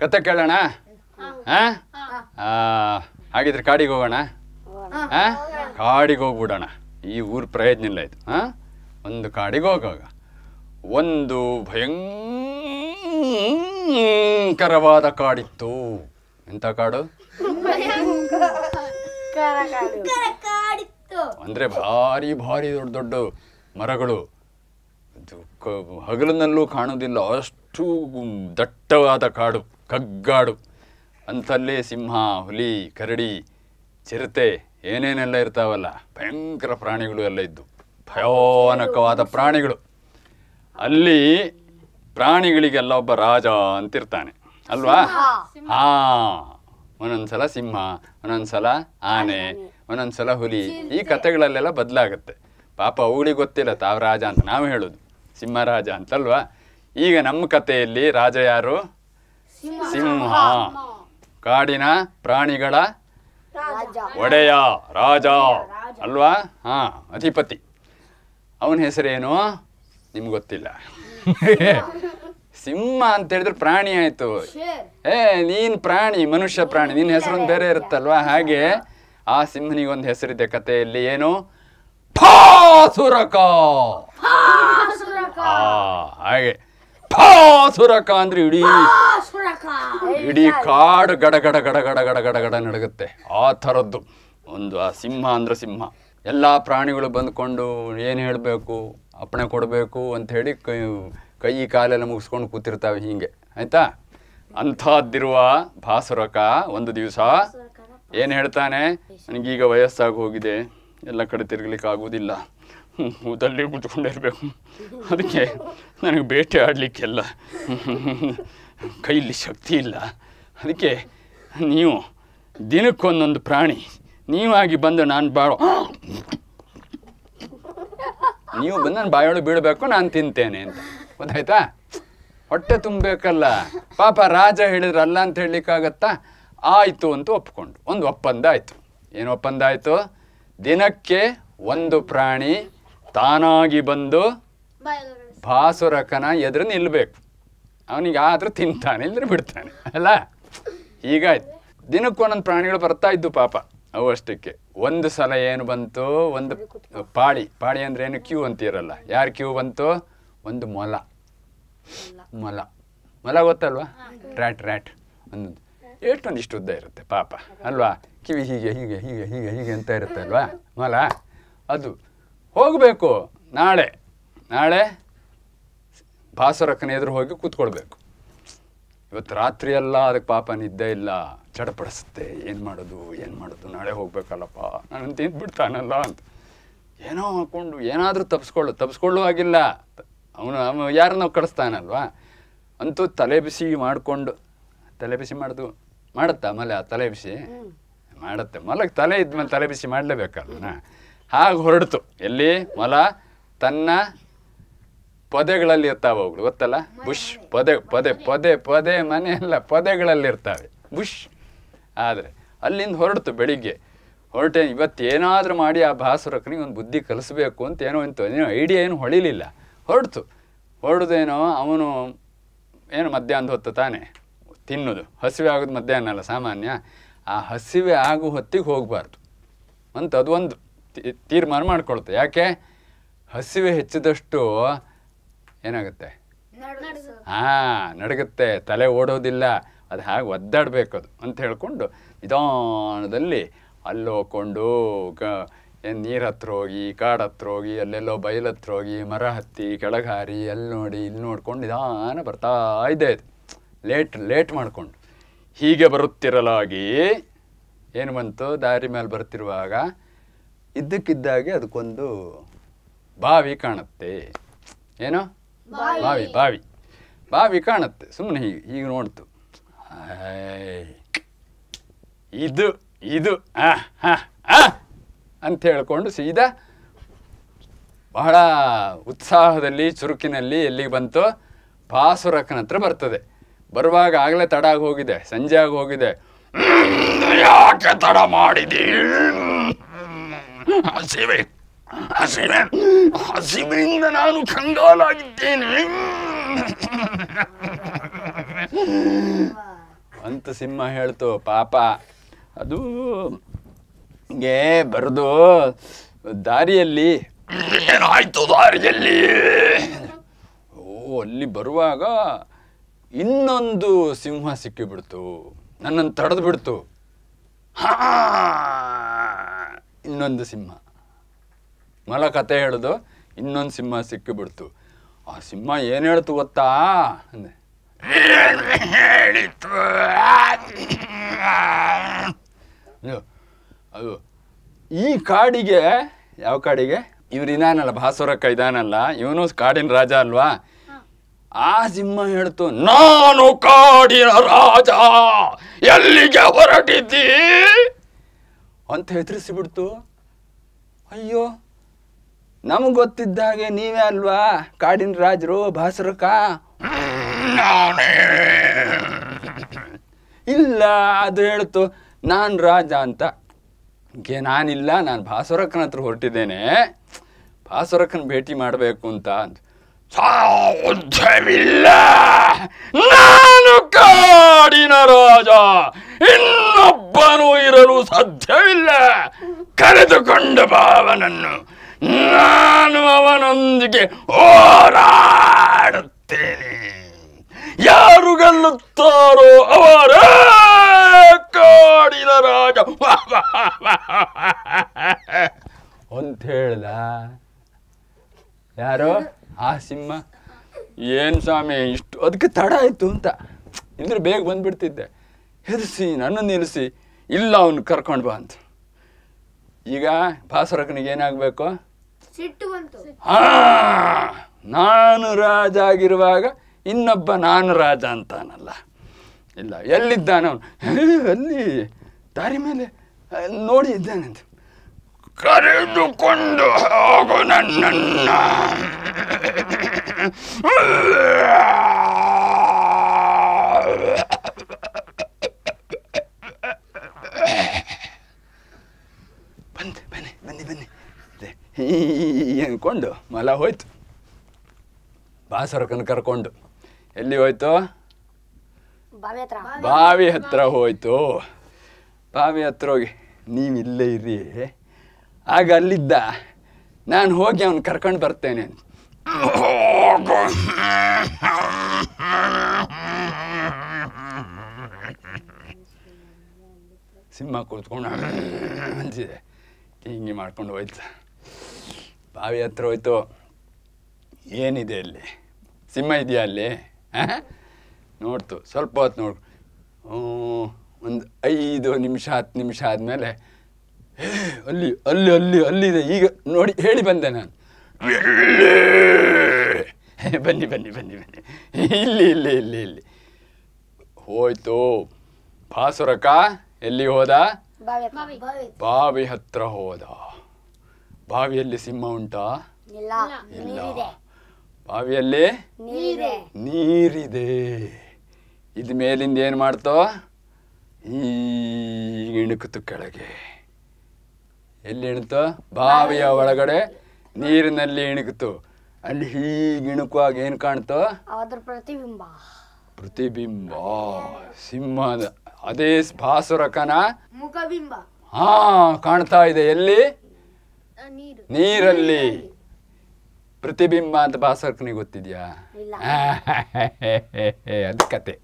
ಕತೆ ಕೇಳೋಣ ಹಾಂ ಹಾಗಿದ್ರೆ ಕಾಡಿಗೆ ಹೋಗೋಣ ಹಾಂ ಕಾಡಿಗೆ ಹೋಗ್ಬಿಡೋಣ ಈ ಊರ್ ಪ್ರಯೋಜನ ಇಲ್ಲ ಇದು ಹಾಂ ಒಂದು ಕಾಡಿಗೆ ಹೋಗುವಾಗ ಒಂದು ಭಯಂಕರವಾದ ಕಾಡಿತ್ತು ಎಂಥ ಕಾಡು ಅಂದರೆ ಭಾರಿ ಭಾರಿ ದೊಡ್ಡ ದೊಡ್ಡ ಮರಗಳು ಹಗಲಿನಲ್ಲೂ ಕಾಣೋದಿಲ್ಲ ಅಷ್ಟು ದಟ್ಟವಾದ ಕಾಡು ಕಗ್ಗಾಡು ಅಂಥಲ್ಲೇ ಸಿಂಹ ಹುಲಿ ಕರಡಿ ಚಿರತೆ ಏನೇನೆಲ್ಲ ಇರ್ತಾವಲ್ಲ ಭಯಂಕರ ಪ್ರಾಣಿಗಳು ಎಲ್ಲ ಇದ್ದು ಭಯಾನಕವಾದ ಪ್ರಾಣಿಗಳು ಅಲ್ಲಿ ಪ್ರಾಣಿಗಳಿಗೆಲ್ಲ ಒಬ್ಬ ರಾಜ ಅಂತಿರ್ತಾನೆ ಅಲ್ವಾ ಹಾ ಒಂದೊಂದ್ಸಲ ಸಿಂಹ ಒಂದೊಂದ್ಸಲ ಆನೆ ಒಂದೊಂದ್ಸಲ ಹುಲಿ ಈ ಕಥೆಗಳಲ್ಲೆಲ್ಲ ಬದಲಾಗುತ್ತೆ ಪಾಪ ಅವಳಿಗೆ ಗೊತ್ತಿಲ್ಲ ತಾವ ರಾಜ ಅಂತ ನಾವು ಹೇಳೋದು ಸಿಂಹರಾಜ ಅಂತಲ್ವಾ ಈಗ ನಮ್ಮ ಕಥೆಯಲ್ಲಿ ರಾಜ ಯಾರು ಸಿಂಹ ಕಾಡಿನ ಪ್ರಾಣಿಗಳ ಒಡೆಯ ರಾಜ ಅಲ್ವಾ ಹಾ ಅಧಿಪತಿ ಅವನ ಹೆಸರೇನು ನಿಮ್ಗೆ ಗೊತ್ತಿಲ್ಲ ಸಿಂಹ ಅಂತ ಹೇಳಿದ್ರೆ ಪ್ರಾಣಿ ಆಯ್ತು ಏ ನೀನ್ ಪ್ರಾಣಿ ಮನುಷ್ಯ ಪ್ರಾಣಿ ನಿನ್ನ ಹೆಸರೊಂದು ಬೇರೆ ಇರುತ್ತಲ್ವಾ ಹಾಗೆ ಆ ಸಿಂಹನಿಗೊಂದು ಹೆಸರಿದೆ ಕಥೆಯಲ್ಲಿ ಏನು ಫಾಸುರಕ ಹಾಗೆ ಫಾಸುರಕ ಅಂದ್ರೆ ಇಡೀ ಇಡೀ ಕಾಡು ಗಡಗಡ ಗಡಗಡ ಗಡಗಡ ಗಡ ನಡಗುತ್ತೆ ಆ ಥರದ್ದು ಒಂದು ಆ ಸಿಂಹ ಅಂದರೆ ಸಿಂಹ ಎಲ್ಲ ಪ್ರಾಣಿಗಳು ಬಂದುಕೊಂಡು ಏನು ಹೇಳಬೇಕು ಅಪ್ಪಣೆ ಕೊಡಬೇಕು ಹೇಳಿ ಕೈ ಕೈ ಕಾಲೆಲ್ಲ ಮುಗಿಸ್ಕೊಂಡು ಕೂತಿರ್ತಾವೆ ಹೀಗೆ ಆಯಿತಾ ಅಂಥದ್ದಿರುವ ಭಾಸುರಕ ಒಂದು ದಿವಸ ಏನು ಹೇಳ್ತಾನೆ ನನಗೀಗ ವಯಸ್ಸಾಗಿ ಹೋಗಿದೆ ಎಲ್ಲ ಕಡೆ ತಿರುಗಲಿಕ್ಕೆ ಆಗೋದಿಲ್ಲ ಕೂತಲ್ಲಿ ಕುತ್ಕೊಂಡಿರ್ಬೇಕು ಅದಕ್ಕೆ ನನಗೆ ಬೇಟೆ ಆಡಲಿಕ್ಕೆಲ್ಲ ಕೈಯಲ್ಲಿ ಶಕ್ತಿ ಇಲ್ಲ ಅದಕ್ಕೆ ನೀವು ದಿನಕ್ಕೊಂದೊಂದು ಪ್ರಾಣಿ ನೀವಾಗಿ ಬಂದು ನಾನು ಬಾಳು ನೀವು ಬಂದು ನಾನು ಬಾಯೊಳಗೆ ಬೀಳಬೇಕು ನಾನು ತಿಂತೇನೆ ಅಂತ ಗೊತ್ತಾಯ್ತಾ ಹೊಟ್ಟೆ ತುಂಬಬೇಕಲ್ಲ ಪಾಪ ರಾಜ ಹೇಳಿದ್ರಲ್ಲ ಅಂತ ಹೇಳಲಿಕ್ಕಾಗತ್ತಾ ಆಯಿತು ಅಂತ ಒಪ್ಕೊಂಡು ಒಂದು ಒಪ್ಪಂದ ಆಯಿತು ಏನು ಒಪ್ಪಂದ ಆಯಿತು ದಿನಕ್ಕೆ ಒಂದು ಪ್ರಾಣಿ ತಾನಾಗಿ ಬಂದು ಭಾಸುರಕನ ಎದುರು ನಿಲ್ಲಬೇಕು ಅವನಿಗೆ ಆದರೂ ತಿಂತಾನೆ ಇಲ್ಲದ್ರೆ ಬಿಡ್ತಾನೆ ಅಲ್ಲ ಹೀಗಾಯ್ತು ದಿನಕ್ಕೂ ಒಂದೊಂದು ಪ್ರಾಣಿಗಳು ಬರ್ತಾ ಇದ್ದು ಪಾಪ ಅವು ಅಷ್ಟಕ್ಕೆ ಒಂದು ಸಲ ಏನು ಬಂತು ಒಂದು ಪಾಳಿ ಪಾಳಿ ಅಂದರೆ ಏನು ಕ್ಯೂ ಅಂತಿರಲ್ಲ ಯಾರು ಕ್ಯೂ ಬಂತು ಒಂದು ಮೊಲ ಮೊಲ ಮೊಲ ಗೊತ್ತಲ್ವಾ ರ್ಯಾಟ್ ರ್ಯಾಟ್ ಒಂದೊಂದು ಇಷ್ಟು ಉದ್ದ ಇರುತ್ತೆ ಪಾಪ ಅಲ್ವಾ ಕಿವಿ ಹೀಗೆ ಹೀಗೆ ಹೀಗೆ ಹೀಗೆ ಹೀಗೆ ಅಂತ ಇರುತ್ತೆ ಅಲ್ವಾ ಮೊಲ ಅದು ಹೋಗಬೇಕು ನಾಳೆ ನಾಳೆ ಭಾಸರಕ್ಕನ ಎದುರು ಹೋಗಿ ಕೂತ್ಕೊಳ್ಬೇಕು ಇವತ್ತು ರಾತ್ರಿ ಅದಕ್ಕೆ ಪಾಪ ನಿದ್ದೆ ಇಲ್ಲ ಚಡಪಡಿಸುತ್ತೆ ಏನು ಮಾಡೋದು ಏನು ಮಾಡೋದು ನಾಳೆ ಹೋಗ್ಬೇಕಲ್ಲಪ್ಪ ನಾನು ತಿಂದ್ಬಿಡ್ತಾನಲ್ಲ ಅಂತ ಏನೋ ಹಾಕ್ಕೊಂಡು ಏನಾದರೂ ತಪ್ಪಿಸ್ಕೊಳ್ಳೋ ಆಗಿಲ್ಲ ಅವನು ಅವನು ಯಾರನ್ನ ಕಳಿಸ್ತಾನಲ್ವಾ ಅಂತೂ ತಲೆ ಬಿಸಿ ಮಾಡಿಕೊಂಡು ತಲೆ ಬಿಸಿ ಮಾಡೋದು ಮಾಡುತ್ತಾ ಮಲೆ ಆ ತಲೆ ಬಿಸಿ ಮಾಡುತ್ತೆ ಮೊಲಕ್ಕೆ ತಲೆ ಇದ್ಮೇಲೆ ತಲೆ ಬಿಸಿ ಮಾಡಲೇಬೇಕಲ್ಲ ಹಾಗೆ ಹೊರಡ್ತು ಎಲ್ಲಿ ಮೊಲ ತನ್ನ ಪೊದೆಗಳಲ್ಲಿ ಇರ್ತಾವೆ ಅವುಗಳು ಗೊತ್ತಲ್ಲ ಬುಷ್ ಪದೆ ಪದೆ ಪೊದೆ ಪದೆ ಮನೆ ಎಲ್ಲ ಇರ್ತಾವೆ ಬುಷ್ ಆದರೆ ಅಲ್ಲಿಂದ ಹೊರಡ್ತು ಬೆಳಿಗ್ಗೆ ಹೊರಟೆ ಇವತ್ತು ಮಾಡಿ ಆ ಭಾಸುರಕ್ಕನಿಗೆ ಒಂದು ಬುದ್ಧಿ ಕಲಿಸ್ಬೇಕು ಅಂತ ಏನೋ ಅಂತ ಏನೋ ಐಡಿಯಾ ಏನು ಹೊಳಿಲಿಲ್ಲ ಹೊರಡ್ತು ಹೊರಡ್ದೇನೋ ಅವನು ಏನು ಮಧ್ಯಾಹ್ನದ ಹೊತ್ತು ತಾನೇ ತಿನ್ನೋದು ಹಸಿವೆ ಆಗೋದು ಮಧ್ಯಾಹ್ನ ಅಲ್ಲ ಸಾಮಾನ್ಯ ಆ ಹಸಿವೆ ಆಗೋ ಹೊತ್ತಿಗೆ ಹೋಗಬಾರ್ದು ಅಂತ ಅದು ಒಂದು ತೀರ್ಮಾನ ಮಾಡ್ಕೊಳ್ತು ಯಾಕೆ ಹಸಿವೆ ಹೆಚ್ಚಿದಷ್ಟು ಏನಾಗುತ್ತೆ ಹಾಂ ನಡಗುತ್ತೆ ತಲೆ ಓಡೋದಿಲ್ಲ ಅದು ಹಾಗೆ ಒದ್ದಾಡಬೇಕು ಅದು ಅಂತ ಹೇಳ್ಕೊಂಡು ನಿಧಾನದಲ್ಲಿ ಅಲ್ಲೋಕೊಂಡು ಕ ಏನು ನೀರು ಹತ್ರ ಹೋಗಿ ಕಾಡು ಹತ್ರ ಹೋಗಿ ಅಲ್ಲೆಲ್ಲೋ ಬಯಲು ಹತ್ರ ಹೋಗಿ ಮರ ಹತ್ತಿ ಕೆಳಗಾರಿ ಅಲ್ಲಿ ನೋಡಿ ಇಲ್ಲಿ ನೋಡ್ಕೊಂಡು ನಿಧಾನ ಬರ್ತಾ ಇದೆ ಲೇಟ್ ಲೇಟ್ ಮಾಡಿಕೊಂಡು ಹೀಗೆ ಬರುತ್ತಿರಲಾಗಿ ಏನು ಬಂತು ದಾರಿ ಮೇಲೆ ಬರ್ತಿರುವಾಗ ಇದ್ದಕ್ಕಿದ್ದಾಗೆ ಅದಕ್ಕೊಂದು ಬಾವಿ ಕಾಣುತ್ತೆ ಏನೋ ಬಾವಿ ಬಾವಿ ಬಾವಿ ಕಾಣುತ್ತೆ ಸುಮ್ಮನೆ ಹೀಗೆ ಹೀಗೆ ನೋಡ್ತು ಇದು ಇದು ಅಂತ ಹೇಳ್ಕೊಂಡು ಸೀದಾ ಬಹಳ ಉತ್ಸಾಹದಲ್ಲಿ ಚುರುಕಿನಲ್ಲಿ ಎಲ್ಲಿಗೆ ಬಂತು ಪಾಸುರಕ್ಕನ ಹತ್ರ ಬರ್ತದೆ ಬರುವಾಗ ಆಗಲೇ ತಡ ಆಗಿ ಹೋಗಿದೆ ಸಂಜೆ ಆಗಿ ಹೋಗಿದೆ ಯಾಕೆ ತಡ ಮಾಡಿದೀ ಸೇವೆ ಹಸಿವೆ ಹಸಿವೆಯಿಂದ ನಾನು ಕಂಗಾಲಾಗಿದ್ದೇನೆ ಅಂತ ಸಿಂಹ ಹೇಳ್ತು ಪಾಪ ಅದು ಹಿಂಗೆ ಬರೆದು ದಾರಿಯಲ್ಲಿ ಏನಾಯ್ತು ದಾರಿಯಲ್ಲಿ ಓ ಅಲ್ಲಿ ಬರುವಾಗ ಇನ್ನೊಂದು ಸಿಂಹ ಸಿಕ್ಕಿಬಿಡ್ತು ನನ್ನನ್ನು ತಡೆದು ಬಿಡ್ತು ಇನ್ನೊಂದು ಸಿಂಹ ಮಲ ಕತೆ ಹೇಳಿದು ಇನ್ನೊಂದು ಸಿಂಹ ಸಿಕ್ಕಿಬಿಡ್ತು ಆ ಸಿಂಹ ಏನು ಹೇಳ್ತು ಗೊತ್ತಾ ಅಂದೆ ಹೇಳಿತು ಅದು ಈ ಕಾಡಿಗೆ ಯಾವ ಕಾಡಿಗೆ ಇವ್ರು ಇದಾನಲ್ಲ ಭಾಸುರಕ್ಕ ಇದಾನಲ್ಲ ಇವನು ಕಾಡಿನ ರಾಜ ಅಲ್ವಾ ಆ ಸಿಂಹ ಹೇಳ್ತು ನಾನು ಕಾಡಿನ ರಾಜ ಎಲ್ಲಿಗೆ ಹೊರಟಿದ್ದೀ ಅಂತ ಹೆದರಿಸಿಬಿಡ್ತು ಅಯ್ಯೋ ನಮಗ್ ಗೊತ್ತಿದ್ದ ಹಾಗೆ ನೀವೇ ಅಲ್ವಾ ಕಾಡಿನ ರಾಜರು ಭಾಸರಕ ಇಲ್ಲ ಅದು ಹೇಳ್ತು ನಾನು ರಾಜ ಅಂತ ಗೆ ನಾನಿಲ್ಲ ನಾನು ಭಾಸುರಕ್ಕನ ಹತ್ರ ಹೊರಟಿದ್ದೇನೆ ಭಾಸುರಕ್ಕನ ಭೇಟಿ ಮಾಡಬೇಕು ಅಂತ ಸಾಧ್ಯವಿಲ್ಲ ನಾನು ಕಾಡಿನ ರಾಜ ಇನ್ನೊಬ್ಬನು ಇರಲು ಸಾಧ್ಯವಿಲ್ಲ ಕರೆದುಕೊಂಡ ಭಾವನನ್ನು ನಾನು ಅವನೊಂದಿಗೆ ಹೋರಾಡುತ್ತೇನೆ ಯಾರು ಗೆಲ್ಲುತ್ತಾರೋ ಅವರ ಕಾಡಿದ ರಾಜ ಅಂತ ಹೇಳ್ದ ಯಾರೋ ಆ ಸಿಂಹ ಏನು ಸ್ವಾಮಿ ಇಷ್ಟು ಅದಕ್ಕೆ ತಡ ಆಯಿತು ಅಂತ ಇಲ್ಲದ್ರೆ ಬೇಗ ಬಂದ್ಬಿಡ್ತಿದ್ದೆ ಹೆದರಿಸಿ ನನ್ನ ನಿಲ್ಲಿಸಿ ಇಲ್ಲ ಅವನು ಕರ್ಕೊಂಡು ಬಾ ಅಂತ ಈಗ ಭಾಸ್ವರಕನಿಗೆ ಏನಾಗಬೇಕು ನಾನು ರಾಜ ಆಗಿರುವಾಗ ಇನ್ನೊಬ್ಬ ನಾನು ರಾಜ ಅಂತಾನಲ್ಲ ಇಲ್ಲ ಎಲ್ಲಿದ್ದಾನೆ ಅವನು ಅಲ್ಲಿ ದಾರಿ ಮೇಲೆ ನೋಡಿ ಕರೆದುಕೊಂಡು ಹೋಗು ನನ್ನನ್ನ ಅಂದ್ಕೊಂಡು ಮಲ ಹೋಯ್ತು ಬಾಸರಕನ ಕರ್ಕೊಂಡು ಎಲ್ಲಿ ಹೋಯ್ತು ಬಾವಿ ಹತ್ರ ಹೋಯ್ತು ಬಾವಿ ಹತ್ರ ಹೋಗಿ ನೀವು ಇಲ್ಲೇ ಇರಿ ಆಗ ಅಲ್ಲಿದ್ದ ನಾನು ಹೋಗಿ ಅವನು ಕರ್ಕೊಂಡು ಬರ್ತೇನೆ ಸಿಂಹ ಕೂತ್ಕೊಂಡು ಅಂತಿದೆ ಹಿಂಗೆ ಮಾಡ್ಕೊಂಡು ಹೋಯ್ತು ಬಾವಿ ಹತ್ರ ಹೋಯ್ತು ಏನಿದೆ ಅಲ್ಲಿ ಸಿಂಹ ಇದೆಯಾ ಅಲ್ಲಿ ನೋಡ್ತು ಸ್ವಲ್ಪ ಹೊತ್ತು ನೋಡು ಒಂದು ಐದು ನಿಮಿಷ ಹತ್ತು ನಿಮಿಷ ಆದಮೇಲೆ ಅಲ್ಲಿ ಅಲ್ಲಿ ಅಲ್ಲಿ ಅಲ್ಲಿದೆ ಈಗ ನೋಡಿ ಹೇಳಿ ಬಂದೆ ನಾನು ಬನ್ನಿ ಬನ್ನಿ ಬನ್ನಿ ಬನ್ನಿ ಇಲ್ಲಿ ಇಲ್ಲಿ ಇಲ್ಲಿ ಇಲ್ಲಿ ಹೋಯ್ತು ಪಾಸುರಕ್ಕ ಎಲ್ಲಿ ಹೋದ ಬಾವಿ ಹತ್ರ ಹೋದ ಬಾವಿಯಲ್ಲಿ ಸಿಂಹ ಉಂಟಾ ಇಲ್ಲ ಬಾವಿಯಲ್ಲಿ ನೀರಿದೆ ಇದ ಮೇಲಿಂದ ಏನು ಮಾಡ್ತೋ ಈ ಕೆಳಗೆ ಎಲ್ಲಿ ಇಣುತ್ತೋ ಬಾವಿಯ ಒಳಗಡೆ ನೀರಿನಲ್ಲಿ ಇಣುಕಿತು ಅಲ್ಲಿ ಹೀಗೆ ಇಣುಕುವಾಗ ಏನು ಕಾಣ್ತೋ ಪ್ರತಿಬಿಂಬ ಪ್ರತಿಬಿಂಬ ಸಿಂಹದ ಅದೇ ಭಾಸುರಕನ ಮುಖಬಿಂಬ ಹಾ ಕಾಣ್ತಾ ಇದೆ ಎಲ್ಲಿ ನೀರಲ್ಲಿ ಪ್ರತಿಬಿಂಬ ಅಂತ ಬಾಸರ್ಕ್ ನೀ ಗೊತ್ತಿದ್ಯಾ ಅದು ಕತೆ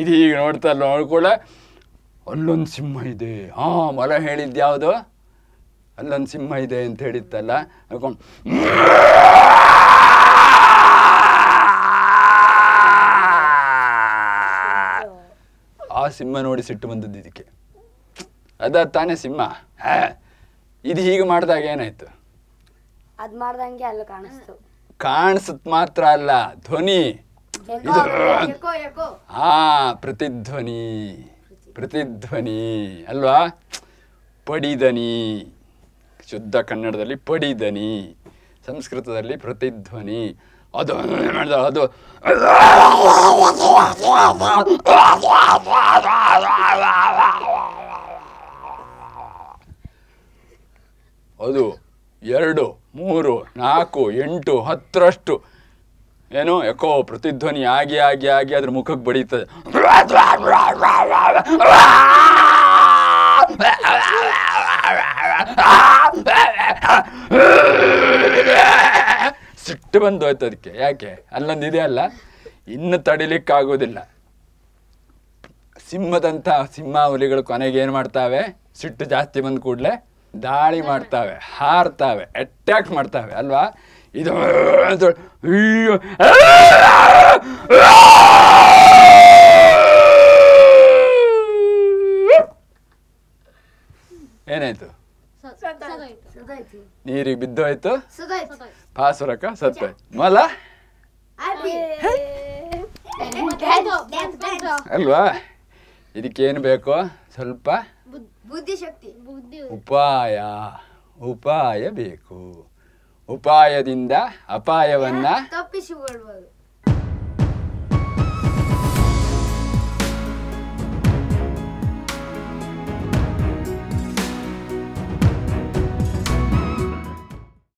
ಇದು ಈಗ ನೋಡ್ತಾ ನೋಡ್ಕೊಳ್ಳ ಅಲ್ಲೊಂದು ಸಿಂಹ ಇದೆ ಹಾಂ ಮೊಲ ಹೇಳಿದ್ದು ಯಾವುದು ಅಲ್ಲೊಂದು ಸಿಂಹ ಇದೆ ಅಂತ ಹೇಳಿತ್ತಲ್ಲ ಅನ್ಕೊಂಡು ಆ ಸಿಂಹ ನೋಡಿ ಸಿಟ್ಟು ಬಂದದ್ದು ಇದಕ್ಕೆ ಅದ ತಾನೇ ಸಿಂಹ ಇದು ಹೀಗೆ ಮಾಡಿದಾಗ ಏನಾಯ್ತು ಕಾಣಿಸುತ್ತ ಮಾತ್ರ ಅಲ್ಲ ಧ್ವನಿ ಇದು ಹಾ ಪ್ರತಿಧ್ವನಿ ಪ್ರತಿಧ್ವನಿ ಅಲ್ವಾ ಪಡಿದನಿ ಶುದ್ಧ ಕನ್ನಡದಲ್ಲಿ ಪಡಿದನಿ ಸಂಸ್ಕೃತದಲ್ಲಿ ಪ್ರತಿಧ್ವನಿ ಅದು ಮಾಡಿದ ಅದು ಅದು ಎರಡು ಮೂರು ನಾಲ್ಕು ಎಂಟು ಹತ್ತರಷ್ಟು ಏನು ಯಾಕೋ ಪ್ರತಿಧ್ವನಿ ಆಗಿ ಆಗಿ ಆಗಿ ಅದ್ರ ಮುಖಕ್ಕೆ ಬಡೀತದೆ ಸಿಟ್ಟು ಬಂದು ಹೋಯ್ತು ಅದಕ್ಕೆ ಯಾಕೆ ಇದೆ ಅಲ್ಲ ಇನ್ನು ತಡಿಲಿಕ್ಕಾಗೋದಿಲ್ಲ ಸಿಂಹದಂಥ ಸಿಂಹ ಹುಲಿಗಳು ಕೊನೆಗೆ ಏನು ಮಾಡ್ತಾವೆ ಸಿಟ್ಟು ಜಾಸ್ತಿ ಬಂದ ಕೂಡಲೇ ದಾಳಿ ಮಾಡ್ತಾವೆ ಹಾರ್ತಾವೆ ಅಟ್ಯಾಕ್ ಮಾಡ್ತಾವೆ ಅಲ್ವಾ ಇದು ಅಯ್ಯೋ ಏನಾಯ್ತು ನೀರಿಗೆ ಬಿದ್ದೋಯ್ತು ಪಾಸುರಕ ಸತ್ತೋಯ್ತು ಮೊಲ ಅಲ್ವಾ ಇದಕ್ಕೇನು ಬೇಕು ಸ್ವಲ್ಪ ಬುದ್ಧಿಶಕ್ತಿ ಬುದ್ಧಿ ಉಪಾಯ ಉಪಾಯ ಬೇಕು ಉಪಾಯದಿಂದ ಅಪಾಯವನ್ನ ತಪ್ಪಿಸಿಕೊಳ್ಬಹುದು